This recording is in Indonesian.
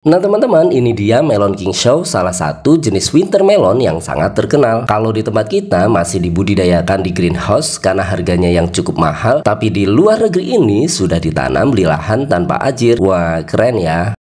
Nah teman-teman, ini dia melon king show, salah satu jenis winter melon yang sangat terkenal. Kalau di tempat kita masih dibudidayakan di greenhouse karena harganya yang cukup mahal, tapi di luar negeri ini sudah ditanam di lahan tanpa ajir. Wah, keren ya.